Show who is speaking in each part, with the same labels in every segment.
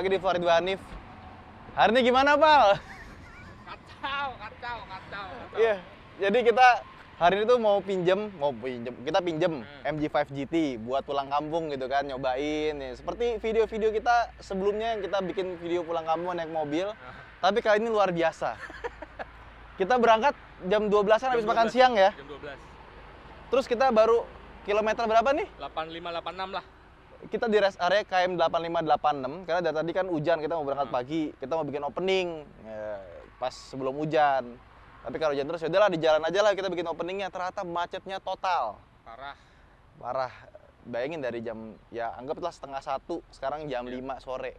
Speaker 1: lagi di Farid Hanif. Hari ini gimana, Pal? Kacau, kacau, kacau. Iya, yeah. jadi kita hari ini tuh mau pinjem, mau pinjem, kita pinjem hmm. MG5 GT buat pulang kampung gitu kan, nyobain. Ya. Seperti video-video kita sebelumnya yang kita bikin video pulang kampung naik mobil, tapi kali ini luar biasa. kita berangkat jam 12-an habis makan siang ya. Jam 12. Terus kita baru kilometer berapa nih? 8586 lah kita di rest area KM 8586 karena dari tadi kan hujan kita mau berangkat hmm. pagi kita mau bikin opening ya, pas sebelum hujan tapi kalau hujan terus yaudahlah di jalan aja lah kita bikin openingnya ternyata macetnya total parah parah bayangin dari jam ya anggaplah setengah satu sekarang jam ya. 5 sore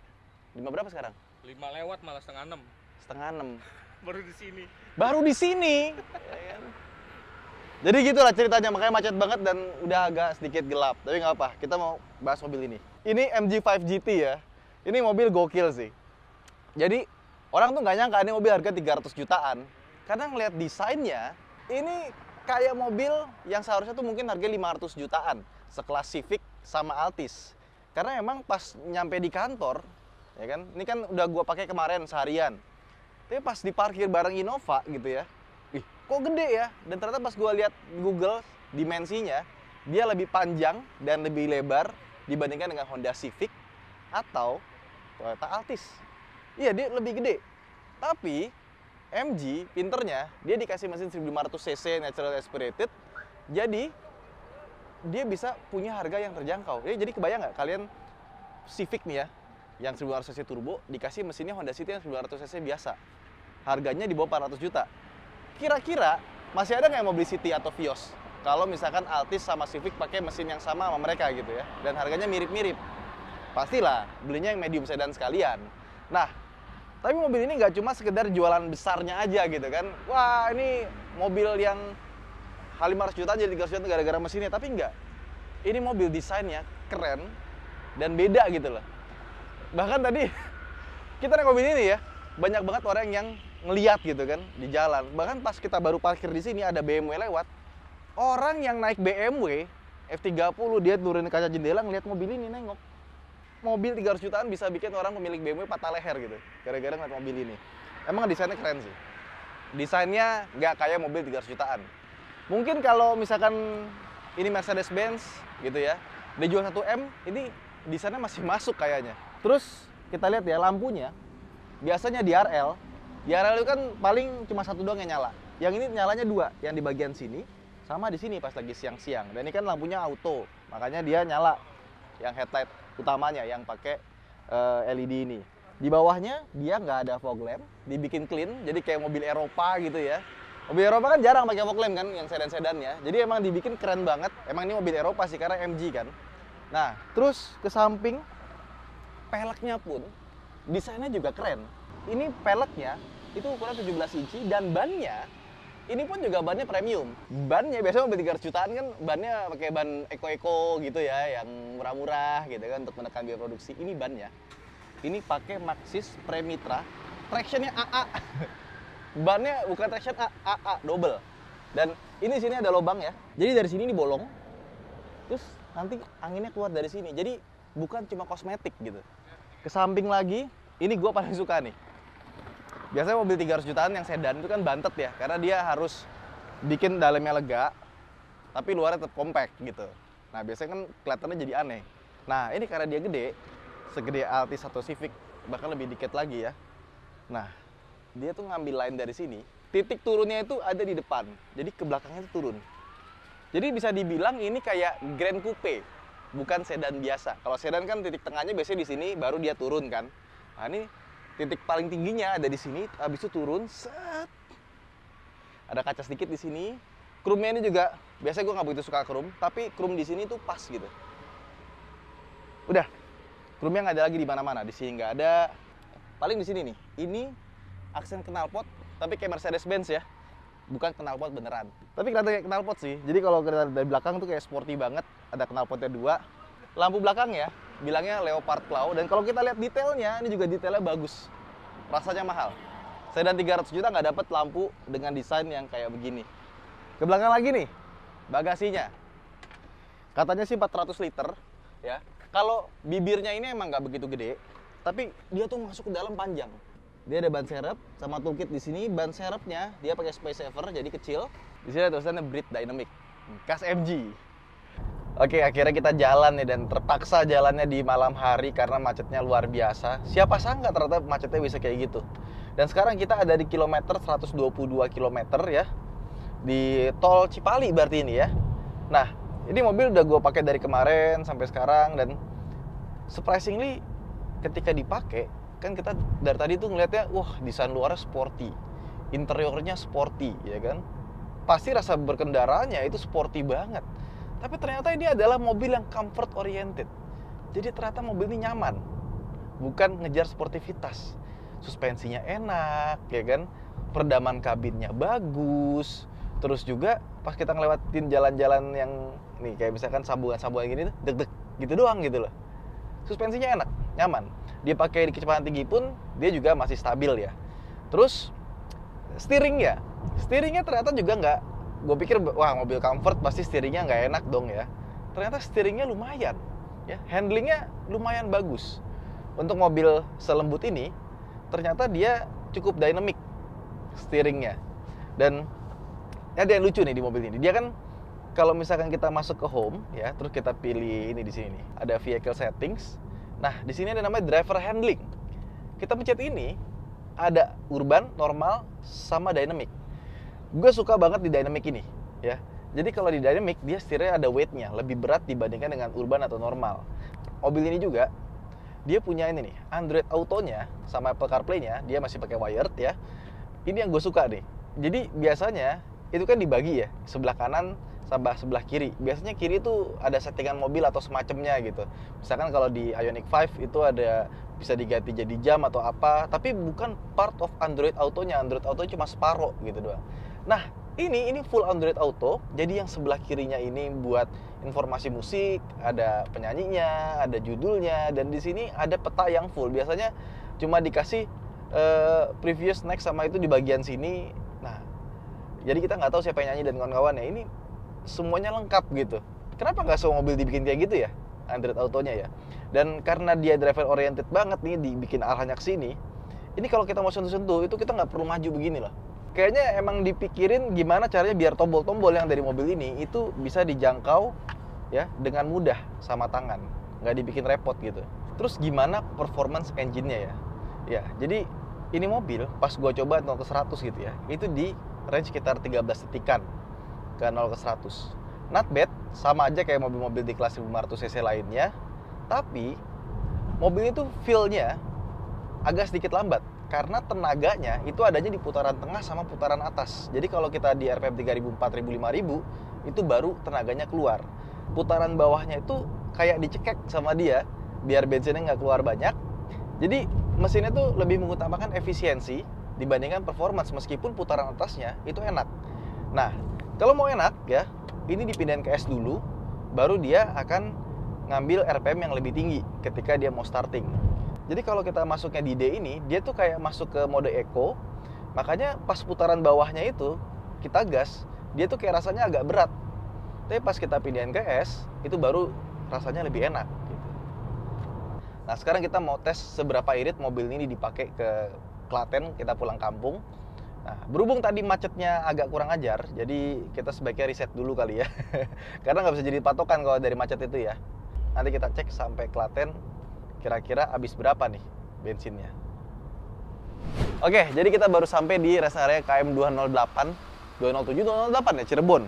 Speaker 1: lima berapa sekarang lima lewat malah setengah enam setengah enam baru di sini baru di sini Jadi gitulah ceritanya, makanya macet banget dan udah agak sedikit gelap. Tapi nggak apa, kita mau bahas mobil ini. Ini MG5 GT ya. Ini mobil gokil sih. Jadi orang tuh nggak nyangka ini mobil harga 300 jutaan. Karena ngelihat desainnya, ini kayak mobil yang seharusnya tuh mungkin harga 500 jutaan. Sekelas Civic sama Altis. Karena emang pas nyampe di kantor, ya kan, ini kan udah gua pakai kemarin seharian. Tapi pas diparkir bareng Innova gitu ya, kok gede ya dan ternyata pas gue lihat Google dimensinya dia lebih panjang dan lebih lebar dibandingkan dengan Honda Civic atau Toyota Altis iya dia lebih gede tapi MG pinternya dia dikasih mesin 1500 cc natural aspirated jadi dia bisa punya harga yang terjangkau ya, jadi kebayang nggak kalian Civic nih ya yang 1500 cc turbo dikasih mesinnya Honda City yang 1500 cc biasa harganya di bawah 400 juta Kira-kira masih ada nggak yang mau beli City atau Vios? Kalau misalkan Altis sama Civic pakai mesin yang sama sama mereka gitu ya, dan harganya mirip-mirip, pastilah belinya yang medium sedan sekalian. Nah, tapi mobil ini nggak cuma sekedar jualan besarnya aja gitu kan. Wah, ini mobil yang 500 juta jadi 300 juta gara-gara mesinnya, tapi nggak. Ini mobil desainnya keren dan beda gitu loh. Bahkan tadi kita naik mobil ini ya, banyak banget orang yang ngeliat gitu kan di jalan. Bahkan pas kita baru parkir di sini ada BMW lewat, orang yang naik BMW F30 dia turunin kaca jendela ngeliat mobil ini nengok. Mobil 300 jutaan bisa bikin orang pemilik BMW patah leher gitu, gara-gara ngeliat mobil ini. Emang desainnya keren sih. Desainnya nggak kayak mobil 300 jutaan. Mungkin kalau misalkan ini Mercedes Benz gitu ya, dia jual 1M, ini desainnya masih masuk kayaknya. Terus kita lihat ya lampunya, biasanya di RL Ya itu kan paling cuma satu doang yang nyala. Yang ini nyalanya dua, yang di bagian sini sama di sini pas lagi siang-siang. Dan ini kan lampunya auto, makanya dia nyala. Yang headlight utamanya yang pakai uh, eh, LED ini. Di bawahnya dia nggak ada fog lamp, dibikin clean, jadi kayak mobil Eropa gitu ya. Mobil Eropa kan jarang pakai fog lamp kan, yang sedan-sedan ya. Jadi emang dibikin keren banget. Emang ini mobil Eropa sih karena MG kan. Nah, terus ke samping peleknya pun desainnya juga keren ini peleknya itu ukuran 17 inci dan bannya ini pun juga bannya premium. Bannya biasanya mobil 300 jutaan kan bannya pakai ban eco-eco gitu ya, yang murah-murah gitu kan untuk menekan biaya produksi. Ini bannya. Ini pakai Maxis Premitra, tractionnya AA. bannya bukan traction A, AA double. Dan ini sini ada lubang ya. Jadi dari sini ini bolong. Terus nanti anginnya keluar dari sini. Jadi bukan cuma kosmetik gitu. Ke samping lagi, ini gua paling suka nih biasanya mobil 300 jutaan yang sedan itu kan bantet ya karena dia harus bikin dalamnya lega tapi luarnya tetap compact gitu nah biasanya kan kelihatannya jadi aneh nah ini karena dia gede segede Altis atau Civic bahkan lebih dikit lagi ya nah dia tuh ngambil line dari sini titik turunnya itu ada di depan jadi ke belakangnya itu turun jadi bisa dibilang ini kayak Grand Coupe bukan sedan biasa kalau sedan kan titik tengahnya biasanya di sini baru dia turun kan nah ini titik paling tingginya ada di sini habis itu turun set ada kaca sedikit di sini krumnya ini juga biasanya gue nggak begitu suka krum tapi krum di sini tuh pas gitu udah krumnya nggak ada lagi di mana-mana di sini nggak ada paling di sini nih ini aksen knalpot tapi kayak Mercedes Benz ya bukan knalpot beneran tapi kelihatan kayak knalpot sih jadi kalau kita dari belakang tuh kayak sporty banget ada knalpotnya dua lampu belakang ya bilangnya leopard claw dan kalau kita lihat detailnya ini juga detailnya bagus rasanya mahal saya dan 300 juta nggak dapat lampu dengan desain yang kayak begini ke belakang lagi nih bagasinya katanya sih 400 liter ya kalau bibirnya ini emang nggak begitu gede tapi dia tuh masuk ke dalam panjang dia ada ban serep sama toolkit di sini ban serepnya dia pakai space saver jadi kecil di sini ada tulisannya Brit Dynamic kas MG Oke, akhirnya kita jalan nih dan terpaksa jalannya di malam hari karena macetnya luar biasa. Siapa sangka ternyata macetnya bisa kayak gitu. Dan sekarang kita ada di kilometer 122 km ya. Di tol Cipali berarti ini ya. Nah, ini mobil udah gue pakai dari kemarin sampai sekarang dan surprisingly ketika dipakai kan kita dari tadi tuh ngelihatnya wah desain luarnya sporty, interiornya sporty ya kan. Pasti rasa berkendaranya itu sporty banget tapi ternyata ini adalah mobil yang comfort oriented. Jadi ternyata mobil ini nyaman. Bukan ngejar sportivitas. Suspensinya enak, ya kan? perdaman kabinnya bagus. Terus juga pas kita ngelewatin jalan-jalan yang nih kayak misalkan sambungan-sambungan gini deg-deg gitu doang gitu loh. Suspensinya enak, nyaman. Dia pakai di kecepatan tinggi pun dia juga masih stabil ya. Terus steering ya, steeringnya ternyata juga nggak gue pikir wah mobil comfort pasti steeringnya nggak enak dong ya ternyata steeringnya lumayan ya handlingnya lumayan bagus untuk mobil selembut ini ternyata dia cukup dynamic steeringnya dan ada yang lucu nih di mobil ini dia kan kalau misalkan kita masuk ke home ya terus kita pilih ini di sini ada vehicle settings nah di sini ada namanya driver handling kita pencet ini ada urban normal sama dynamic gue suka banget di dynamic ini ya jadi kalau di dynamic dia setirnya ada weightnya lebih berat dibandingkan dengan urban atau normal mobil ini juga dia punya ini nih Android autonya sama Apple CarPlay-nya dia masih pakai wired ya ini yang gue suka nih jadi biasanya itu kan dibagi ya sebelah kanan sama sebelah kiri biasanya kiri itu ada settingan mobil atau semacamnya gitu misalkan kalau di Ioniq 5 itu ada bisa diganti jadi jam atau apa tapi bukan part of Android autonya. Android Auto cuma separuh gitu doang Nah, ini ini full Android Auto. Jadi yang sebelah kirinya ini buat informasi musik, ada penyanyinya, ada judulnya, dan di sini ada peta yang full. Biasanya cuma dikasih uh, previous next sama itu di bagian sini. Nah, jadi kita nggak tahu siapa yang nyanyi dan kawan-kawan ya. Ini semuanya lengkap gitu. Kenapa nggak semua mobil dibikin kayak gitu ya? Android Autonya ya. Dan karena dia driver oriented banget nih, dibikin arahnya ke sini. Ini kalau kita mau sentuh-sentuh itu kita nggak perlu maju begini loh kayaknya emang dipikirin gimana caranya biar tombol-tombol yang dari mobil ini itu bisa dijangkau ya dengan mudah sama tangan nggak dibikin repot gitu terus gimana performance engine-nya ya ya jadi ini mobil pas gua coba 0 ke 100 gitu ya itu di range sekitar 13 detikan ke 0 ke 100 not bad sama aja kayak mobil-mobil di kelas 500 cc lainnya tapi mobil itu feel-nya agak sedikit lambat karena tenaganya itu adanya di putaran tengah sama putaran atas. Jadi kalau kita di RPM 3000, 4000, 5000 itu baru tenaganya keluar. Putaran bawahnya itu kayak dicekek sama dia biar bensinnya nggak keluar banyak. Jadi mesinnya tuh lebih mengutamakan efisiensi dibandingkan performance meskipun putaran atasnya itu enak. Nah, kalau mau enak ya, ini dipindahin ke S dulu, baru dia akan ngambil RPM yang lebih tinggi ketika dia mau starting. Jadi kalau kita masuknya di D ini, dia tuh kayak masuk ke mode eco. Makanya pas putaran bawahnya itu kita gas, dia tuh kayak rasanya agak berat. Tapi pas kita pindahin ke S, itu baru rasanya lebih enak gitu. Nah, sekarang kita mau tes seberapa irit mobil ini dipakai ke Klaten, kita pulang kampung. Nah, berhubung tadi macetnya agak kurang ajar, jadi kita sebaiknya riset dulu kali ya. Karena nggak bisa jadi patokan kalau dari macet itu ya. Nanti kita cek sampai Klaten kira-kira habis berapa nih bensinnya. Oke, jadi kita baru sampai di rest area KM 208, 207, 208 ya Cirebon.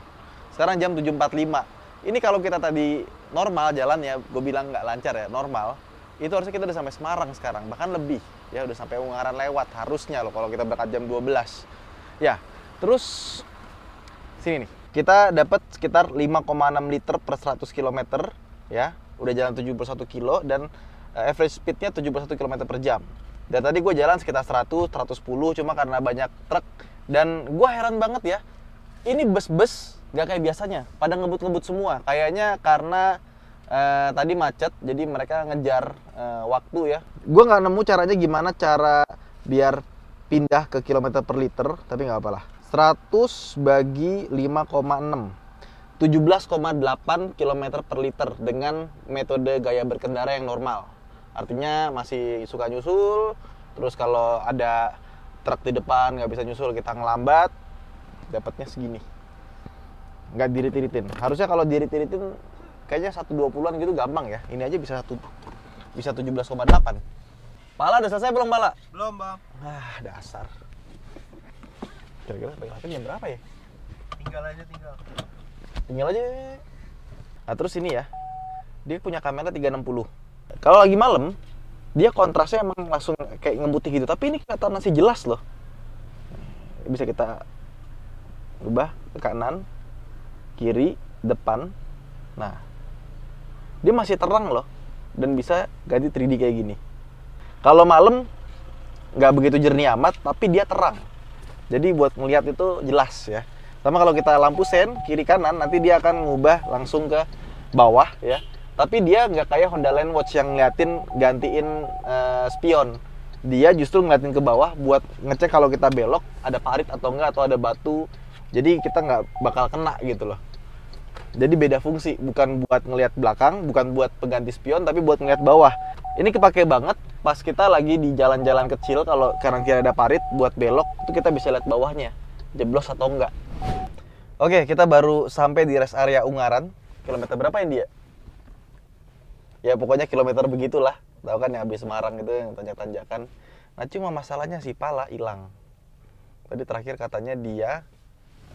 Speaker 1: Sekarang jam 7.45. Ini kalau kita tadi normal jalan ya, gue bilang nggak lancar ya, normal. Itu harusnya kita udah sampai Semarang sekarang, bahkan lebih. Ya udah sampai Ungaran lewat harusnya loh kalau kita berangkat jam 12. Ya, terus sini nih. Kita dapat sekitar 5,6 liter per 100 km ya. Udah jalan 71 kilo dan Eh, average speednya 71 km per jam dan tadi gue jalan sekitar 100 110 cuma karena banyak truk dan gue heran banget ya ini bus-bus gak kayak biasanya pada ngebut-ngebut semua kayaknya karena uh, tadi macet jadi mereka ngejar uh, waktu ya gue nggak nemu caranya gimana cara biar pindah ke kilometer per liter tapi nggak apalah 100 bagi 5,6 17,8 kilometer per liter dengan metode gaya berkendara yang normal artinya masih suka nyusul terus kalau ada truk di depan nggak bisa nyusul kita ngelambat dapatnya segini nggak diritiritin harusnya kalau kayaknya satu kayaknya 120-an gitu gampang ya ini aja bisa satu bisa tujuh belas delapan Pala udah selesai belum Pala? Belum Bang Ah dasar Kira-kira pengen jam berapa ya? Tinggal aja tinggal Tinggal aja Nah terus ini ya Dia punya kamera 360 kalau lagi malam dia kontrasnya emang langsung kayak ngebutih gitu tapi ini kelihatan masih jelas loh bisa kita ubah ke kanan kiri depan nah dia masih terang loh dan bisa ganti 3D kayak gini kalau malam nggak begitu jernih amat tapi dia terang jadi buat melihat itu jelas ya sama kalau kita lampu sen kiri kanan nanti dia akan mengubah langsung ke bawah ya tapi dia nggak kayak Honda Land Watch yang ngeliatin gantiin uh, spion dia justru ngeliatin ke bawah buat ngecek kalau kita belok ada parit atau enggak atau ada batu jadi kita nggak bakal kena gitu loh jadi beda fungsi bukan buat ngelihat belakang bukan buat pengganti spion tapi buat ngeliat bawah ini kepake banget pas kita lagi di jalan-jalan kecil kalau kanan kira ada parit buat belok itu kita bisa lihat bawahnya jeblos atau enggak oke kita baru sampai di rest area Ungaran kilometer berapa ini dia ya pokoknya kilometer begitulah tahu kan yang habis Semarang itu yang tanjak-tanjakan nah cuma masalahnya si pala hilang tadi terakhir katanya dia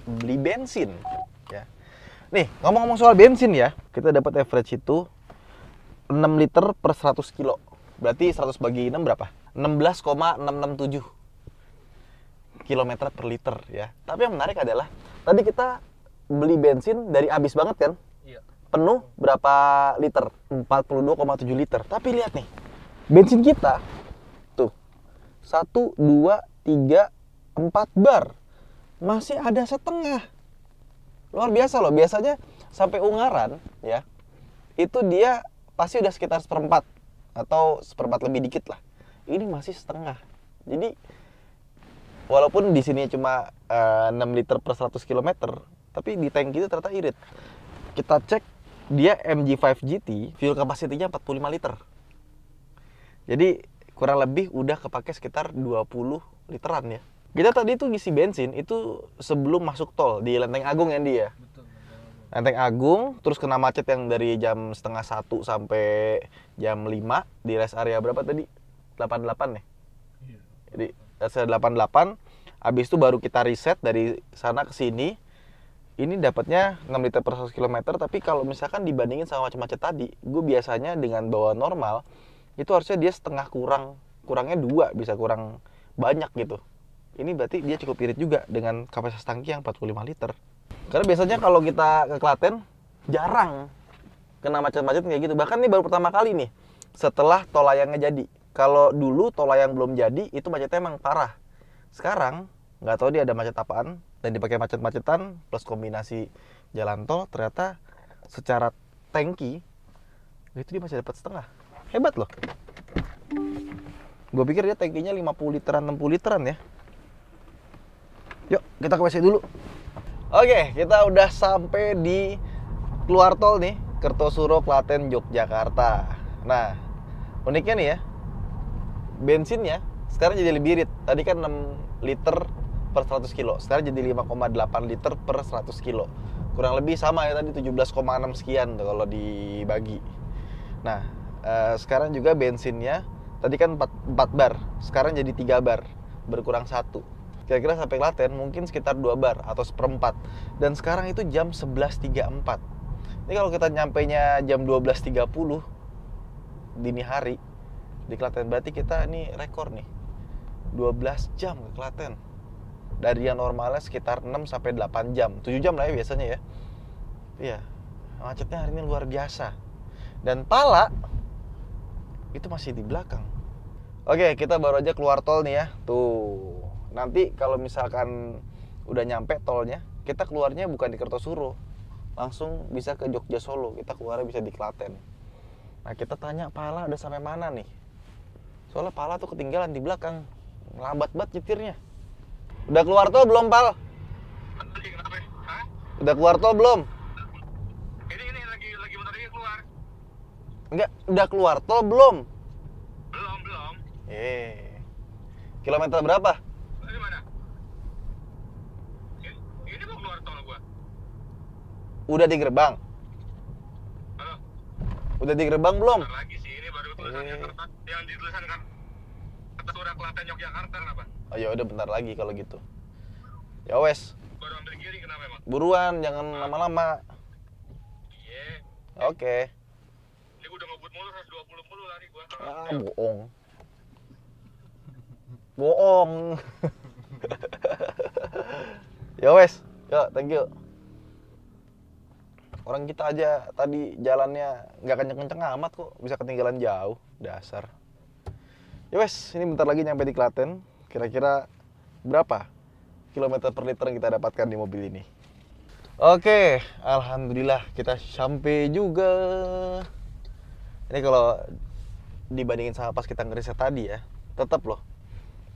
Speaker 1: beli bensin ya nih ngomong-ngomong soal bensin ya kita dapat average itu 6 liter per 100 kilo berarti 100 bagi 6 berapa 16,667 kilometer per liter ya tapi yang menarik adalah tadi kita beli bensin dari abis banget kan penuh berapa liter? 42,7 liter. Tapi lihat nih, bensin kita tuh 1 2 3 4 bar. Masih ada setengah. Luar biasa loh. Biasanya sampai Ungaran ya. Itu dia pasti udah sekitar seperempat atau seperempat lebih dikit lah. Ini masih setengah. Jadi walaupun di sini cuma uh, eh, 6 liter per 100 km, tapi di tank kita ternyata irit. Kita cek dia MG5 GT fuel capacity-nya 45 liter. Jadi kurang lebih udah kepake sekitar 20 literan ya. Kita tadi tuh ngisi bensin itu sebelum masuk tol di Lenteng Agung ya dia. Lenteng Agung terus kena macet yang dari jam setengah satu sampai jam 5 di rest area berapa tadi? 88 ya. Iya. Jadi rest area 88 habis itu baru kita reset dari sana ke sini ini dapatnya 6 liter per 100 km tapi kalau misalkan dibandingin sama macet-macet tadi gue biasanya dengan bawa normal itu harusnya dia setengah kurang kurangnya dua bisa kurang banyak gitu ini berarti dia cukup irit juga dengan kapasitas tangki yang 45 liter karena biasanya kalau kita ke Klaten jarang kena macet-macet kayak gitu bahkan ini baru pertama kali nih setelah tol layangnya jadi kalau dulu tol layang belum jadi itu macetnya emang parah sekarang nggak tahu dia ada macet apaan dan dipakai macet-macetan plus kombinasi jalan tol ternyata secara tanki itu dia masih dapat setengah hebat loh gue pikir dia tankinya 50 literan 60 literan ya yuk kita ke WC dulu oke kita udah sampai di keluar tol nih Kertosuro Klaten Yogyakarta nah uniknya nih ya bensinnya sekarang jadi lebih irit tadi kan 6 liter per 100 kilo. Sekarang jadi 5,8 liter per 100 kilo. Kurang lebih sama ya tadi 17,6 sekian tuh kalau dibagi. Nah, eh, sekarang juga bensinnya tadi kan 4, 4 bar, sekarang jadi 3 bar, berkurang satu. Kira-kira sampai Klaten mungkin sekitar 2 bar atau seperempat. Dan sekarang itu jam 11.34. Ini kalau kita nyampainya jam 12.30 dini hari di Klaten berarti kita ini rekor nih. 12 jam ke Klaten dari yang normalnya sekitar 6 sampai 8 jam 7 jam lah ya biasanya ya iya macetnya hari ini luar biasa dan pala itu masih di belakang oke kita baru aja keluar tol nih ya tuh nanti kalau misalkan udah nyampe tolnya kita keluarnya bukan di Kertosuro langsung bisa ke Jogja Solo kita keluarnya bisa di Klaten nah kita tanya pala udah sampai mana nih soalnya pala tuh ketinggalan di belakang lambat banget nyetirnya Udah keluar tol belum, Pal? Ya? Udah keluar tol belum? Ini ini lagi lagi motor ini keluar. Enggak, udah keluar tol belum? Belum, belum. Eh. Kilometer berapa? Di mana? Ini ini mau keluar tol gua. Udah di gerbang. Halo. Udah di gerbang belum? Bentar lagi sih, ini baru tulisan eh. yang di tulisan kan. Kata surat Klaten Yogyakarta kenapa? oh ya udah bentar lagi kalau gitu ya wes buruan jangan lama-lama iya oke okay. ini udah ngebut mulu 120 mulu lari gue ah bohong bohong ya wes yo ya, thank you orang kita aja tadi jalannya nggak kenceng-kenceng amat kok bisa ketinggalan jauh dasar ya wes ini bentar lagi nyampe di Klaten Kira-kira berapa kilometer per liter yang kita dapatkan di mobil ini? Oke, alhamdulillah kita sampai juga. Ini kalau dibandingin sama pas kita ngeriset tadi ya, tetap loh.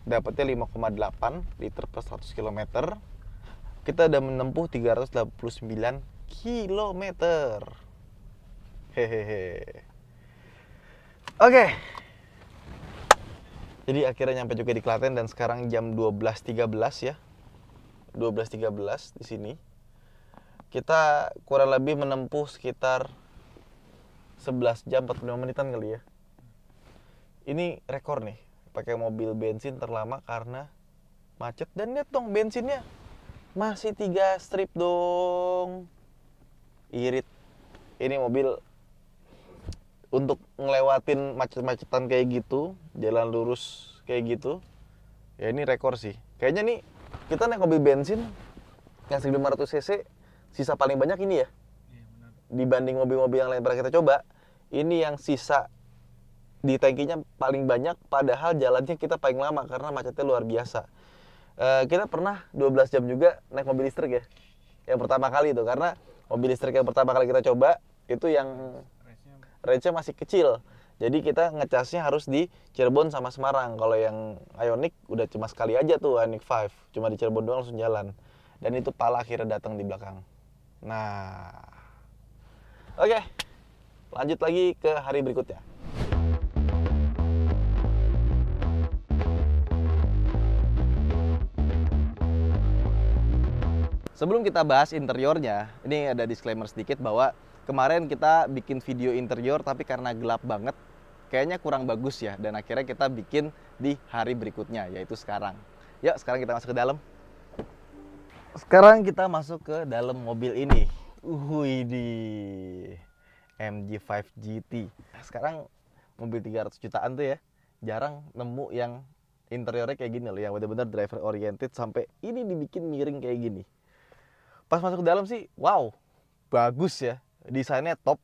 Speaker 1: Dapatnya 5,8 liter per 100 km. Kita udah menempuh 389 km. Hehehe. Oke, jadi akhirnya nyampe juga di Klaten dan sekarang jam 12.13 ya. 12.13 di sini. Kita kurang lebih menempuh sekitar 11 jam 45 menitan kali ya. Ini rekor nih, pakai mobil bensin terlama karena macet dan lihat dong bensinnya masih tiga strip dong. Irit. Ini mobil untuk ngelewatin macet-macetan kayak gitu jalan lurus kayak gitu ya ini rekor sih kayaknya nih kita naik mobil bensin yang 1500 cc sisa paling banyak ini ya, iya, dibanding mobil-mobil yang lain pernah kita coba ini yang sisa di tankinya paling banyak padahal jalannya kita paling lama karena macetnya luar biasa e, kita pernah 12 jam juga naik mobil listrik ya yang pertama kali itu karena mobil listrik yang pertama kali kita coba itu yang range-nya masih kecil. Jadi kita ngecasnya harus di Cirebon sama Semarang. Kalau yang Ionic udah cuma sekali aja tuh Ionic 5, cuma di Cirebon doang langsung jalan. Dan itu pala akhirnya datang di belakang. Nah. Oke. Okay. Lanjut lagi ke hari berikutnya. Sebelum kita bahas interiornya, ini ada disclaimer sedikit bahwa kemarin kita bikin video interior tapi karena gelap banget kayaknya kurang bagus ya dan akhirnya kita bikin di hari berikutnya yaitu sekarang. Yuk sekarang kita masuk ke dalam. Sekarang kita masuk ke dalam mobil ini. Uhuy di MG5 GT. Sekarang mobil 300 jutaan tuh ya jarang nemu yang interiornya kayak gini loh yang benar-benar driver oriented sampai ini dibikin miring kayak gini pas masuk ke dalam sih wow bagus ya desainnya top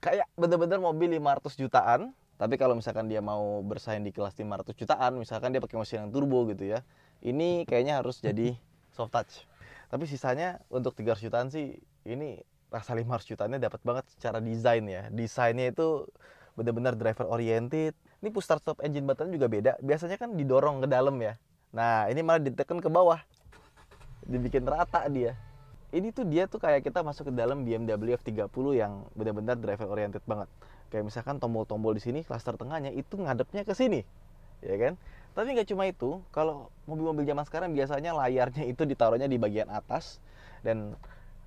Speaker 1: kayak bener-bener mobil 500 jutaan tapi kalau misalkan dia mau bersaing di kelas 500 jutaan misalkan dia pakai mesin yang turbo gitu ya ini kayaknya harus jadi soft touch tapi sisanya untuk 300 jutaan sih ini rasa 500 jutaannya dapat banget secara desain ya desainnya itu bener-bener driver oriented ini push start stop engine button juga beda biasanya kan didorong ke dalam ya nah ini malah ditekan ke bawah dibikin rata dia ini tuh dia tuh kayak kita masuk ke dalam BMW F30 yang benar-benar driver oriented banget. Kayak misalkan tombol-tombol di sini, klaster tengahnya itu ngadepnya ke sini, ya kan? Tapi nggak cuma itu, kalau mobil-mobil zaman sekarang biasanya layarnya itu ditaruhnya di bagian atas dan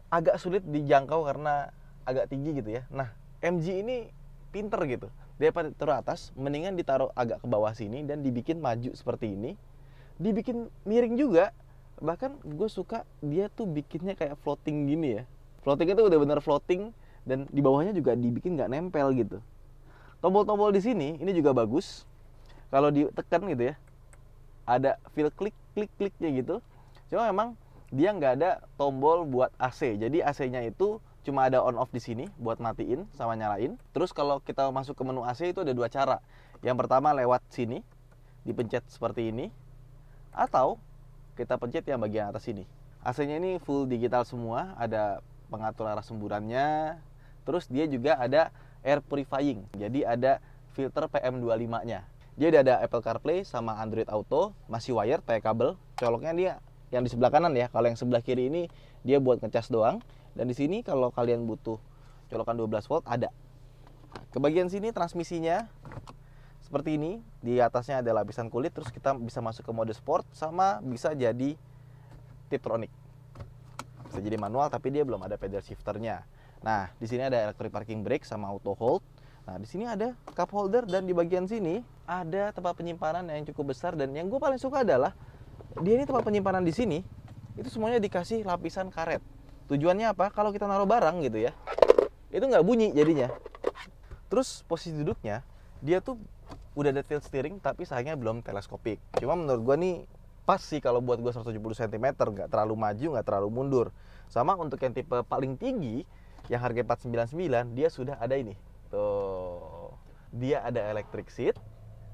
Speaker 1: agak sulit dijangkau karena agak tinggi gitu ya. Nah, MG ini pinter gitu. Dia taruh atas, mendingan ditaruh agak ke bawah sini dan dibikin maju seperti ini. Dibikin miring juga, bahkan gue suka dia tuh bikinnya kayak floating gini ya floating itu udah bener floating dan di bawahnya juga dibikin nggak nempel gitu tombol-tombol di sini ini juga bagus kalau ditekan gitu ya ada feel klik klik kliknya gitu cuma memang dia nggak ada tombol buat AC jadi AC-nya itu cuma ada on off di sini buat matiin sama nyalain terus kalau kita masuk ke menu AC itu ada dua cara yang pertama lewat sini dipencet seperti ini atau kita pencet yang bagian atas ini AC-nya ini full digital semua ada pengatur arah semburannya terus dia juga ada air purifying jadi ada filter PM25 nya dia ada Apple CarPlay sama Android Auto masih wire pakai kabel coloknya dia yang di sebelah kanan ya kalau yang sebelah kiri ini dia buat ngecas doang dan di sini kalau kalian butuh colokan 12 volt ada ke bagian sini transmisinya seperti ini di atasnya ada lapisan kulit terus kita bisa masuk ke mode sport sama bisa jadi tiptronic bisa jadi manual tapi dia belum ada pedal shifternya nah di sini ada electric parking brake sama auto hold nah di sini ada cup holder dan di bagian sini ada tempat penyimpanan yang cukup besar dan yang gue paling suka adalah dia ini tempat penyimpanan di sini itu semuanya dikasih lapisan karet tujuannya apa kalau kita naruh barang gitu ya itu nggak bunyi jadinya terus posisi duduknya dia tuh udah ada tilt steering tapi sayangnya belum teleskopik. Cuma menurut gue nih pas sih kalau buat gue 170 cm nggak terlalu maju nggak terlalu mundur. Sama untuk yang tipe paling tinggi yang harga 499 dia sudah ada ini. Tuh. Dia ada electric seat.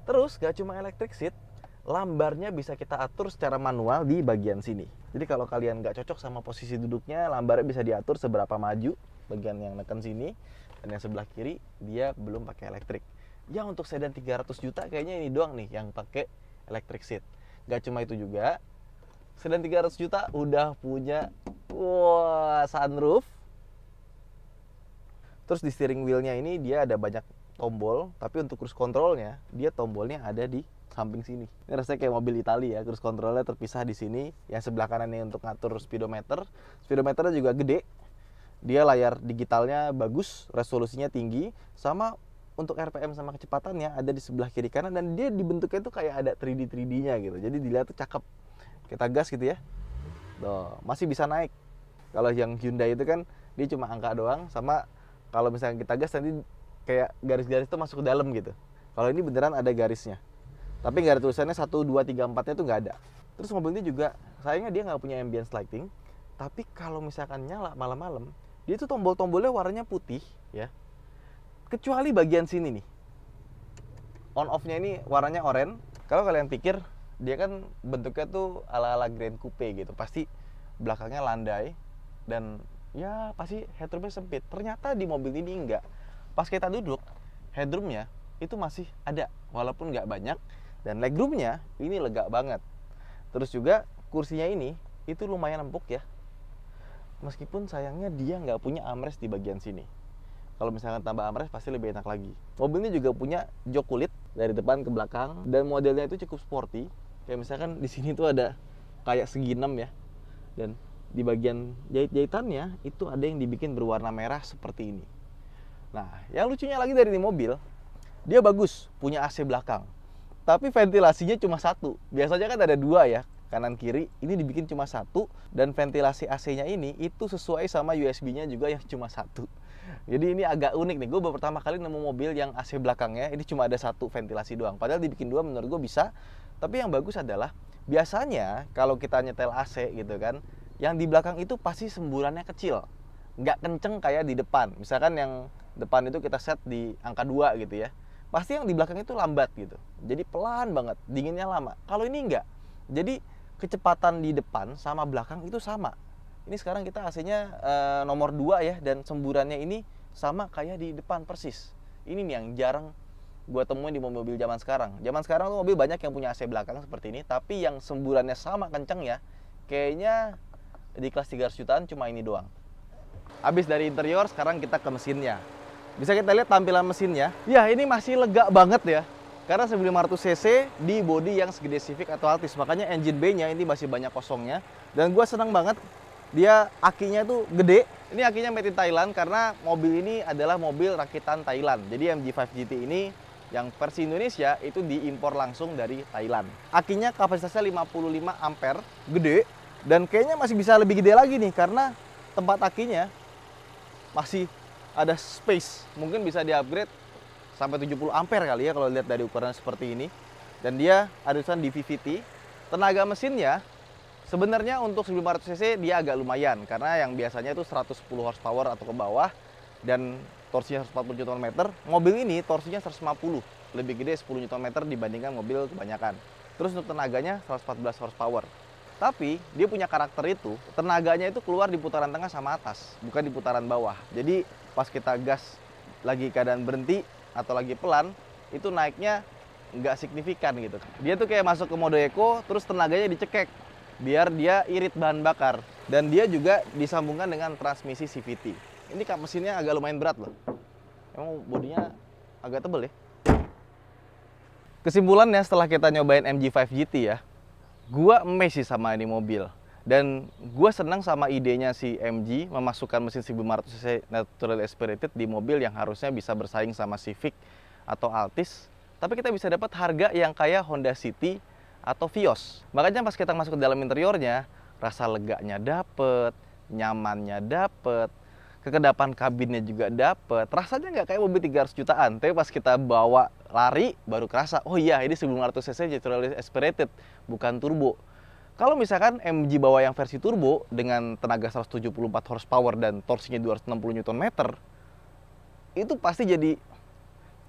Speaker 1: Terus gak cuma electric seat, lambarnya bisa kita atur secara manual di bagian sini. Jadi kalau kalian nggak cocok sama posisi duduknya, lambarnya bisa diatur seberapa maju bagian yang neken sini dan yang sebelah kiri dia belum pakai elektrik ya untuk sedan 300 juta kayaknya ini doang nih yang pakai electric seat gak cuma itu juga sedan 300 juta udah punya wah sunroof terus di steering wheelnya ini dia ada banyak tombol tapi untuk cruise controlnya dia tombolnya ada di samping sini ini rasanya kayak mobil Italia ya cruise controlnya terpisah di sini yang sebelah kanan ini untuk ngatur speedometer speedometernya juga gede dia layar digitalnya bagus resolusinya tinggi sama untuk RPM sama kecepatannya ada di sebelah kiri kanan dan dia dibentuknya tuh kayak ada 3D 3D-nya gitu. Jadi dilihat tuh cakep. Kita gas gitu ya. Tuh, masih bisa naik. Kalau yang Hyundai itu kan dia cuma angka doang sama kalau misalnya kita gas nanti kayak garis-garis itu masuk ke dalam gitu. Kalau ini beneran ada garisnya. Tapi nggak ada tulisannya 1, 2, 3, 4-nya tuh nggak ada. Terus mobil ini juga, sayangnya dia nggak punya ambience lighting. Tapi kalau misalkan nyala malam-malam, dia itu tombol-tombolnya warnanya putih ya kecuali bagian sini nih on off nya ini warnanya oranye kalau kalian pikir dia kan bentuknya tuh ala ala grand coupe gitu pasti belakangnya landai dan ya pasti headroomnya sempit ternyata di mobil ini enggak pas kita duduk headroomnya itu masih ada walaupun nggak banyak dan legroomnya ini lega banget terus juga kursinya ini itu lumayan empuk ya meskipun sayangnya dia nggak punya armrest di bagian sini kalau misalkan tambah armrest pasti lebih enak lagi mobil ini juga punya jok kulit dari depan ke belakang dan modelnya itu cukup sporty kayak misalkan di sini tuh ada kayak segi enam ya dan di bagian jahit-jahitannya itu ada yang dibikin berwarna merah seperti ini nah yang lucunya lagi dari ini mobil dia bagus punya AC belakang tapi ventilasinya cuma satu biasanya kan ada dua ya kanan kiri ini dibikin cuma satu dan ventilasi AC-nya ini itu sesuai sama USB-nya juga yang cuma satu jadi ini agak unik nih. Gue baru pertama kali nemu mobil yang AC belakangnya ini cuma ada satu ventilasi doang. Padahal dibikin dua menurut gue bisa. Tapi yang bagus adalah biasanya kalau kita nyetel AC gitu kan, yang di belakang itu pasti semburannya kecil. Nggak kenceng kayak di depan. Misalkan yang depan itu kita set di angka 2 gitu ya. Pasti yang di belakang itu lambat gitu. Jadi pelan banget, dinginnya lama. Kalau ini enggak. Jadi kecepatan di depan sama belakang itu sama ini sekarang kita AC-nya uh, eh, nomor 2 ya dan semburannya ini sama kayak di depan persis. Ini nih yang jarang gue temuin di mobil-mobil zaman sekarang. Zaman sekarang tuh mobil banyak yang punya AC belakang seperti ini, tapi yang semburannya sama kenceng ya. Kayaknya di kelas 300 jutaan cuma ini doang. Habis dari interior, sekarang kita ke mesinnya. Bisa kita lihat tampilan mesinnya. Ya, ini masih lega banget ya. Karena 1500 cc di body yang segede Civic atau Altis, makanya engine bay-nya ini masih banyak kosongnya. Dan gue senang banget dia akinya tuh gede. Ini akinya made in Thailand karena mobil ini adalah mobil rakitan Thailand. Jadi MG5 GT ini yang versi Indonesia itu diimpor langsung dari Thailand. Akinya kapasitasnya 55 ampere, gede dan kayaknya masih bisa lebih gede lagi nih karena tempat akinya masih ada space. Mungkin bisa di-upgrade sampai 70 ampere kali ya kalau lihat dari ukuran seperti ini. Dan dia ada di Tenaga mesinnya Sebenarnya untuk 1500 cc dia agak lumayan karena yang biasanya itu 110 horsepower atau ke bawah dan torsinya 140 Nm. Mobil ini torsinya 150, lebih gede 10 Nm dibandingkan mobil kebanyakan. Terus untuk tenaganya 114 horsepower. Tapi dia punya karakter itu, tenaganya itu keluar di putaran tengah sama atas, bukan di putaran bawah. Jadi pas kita gas lagi keadaan berhenti atau lagi pelan, itu naiknya nggak signifikan gitu. Dia tuh kayak masuk ke mode eco, terus tenaganya dicekek biar dia irit bahan bakar dan dia juga disambungkan dengan transmisi CVT. Ini kap mesinnya agak lumayan berat loh. Emang bodinya agak tebel ya. Kesimpulannya setelah kita nyobain MG5 GT ya, gua amazed sih sama ini mobil. Dan gue senang sama idenya si MG memasukkan mesin 1500cc natural aspirated di mobil yang harusnya bisa bersaing sama Civic atau Altis. Tapi kita bisa dapat harga yang kayak Honda City atau Vios. Makanya pas kita masuk ke dalam interiornya, rasa leganya dapet, nyamannya dapet, kekedapan kabinnya juga dapet. Rasanya nggak kayak mobil 300 jutaan, tapi pas kita bawa lari baru kerasa, oh iya ini 900 cc naturally aspirated, bukan turbo. Kalau misalkan MG bawa yang versi turbo dengan tenaga 174 horsepower dan torsinya 260 Nm, itu pasti jadi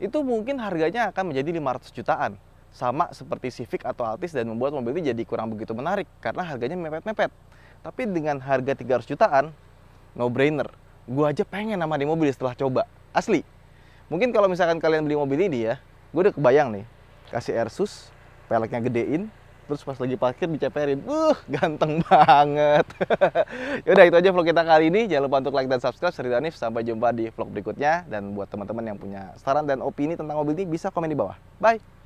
Speaker 1: itu mungkin harganya akan menjadi 500 jutaan sama seperti Civic atau Altis dan membuat mobil ini jadi kurang begitu menarik karena harganya mepet-mepet. Tapi dengan harga 300 jutaan, no brainer. Gue aja pengen nama di mobil setelah coba. Asli. Mungkin kalau misalkan kalian beli mobil ini ya, gue udah kebayang nih. Kasih airsus, peleknya gedein, terus pas lagi parkir diceperin. Uh, ganteng banget. Yaudah itu aja vlog kita kali ini. Jangan lupa untuk like dan subscribe. serita Danif. Sampai jumpa di vlog berikutnya. Dan buat teman-teman yang punya saran dan opini tentang mobil ini bisa komen di bawah. Bye.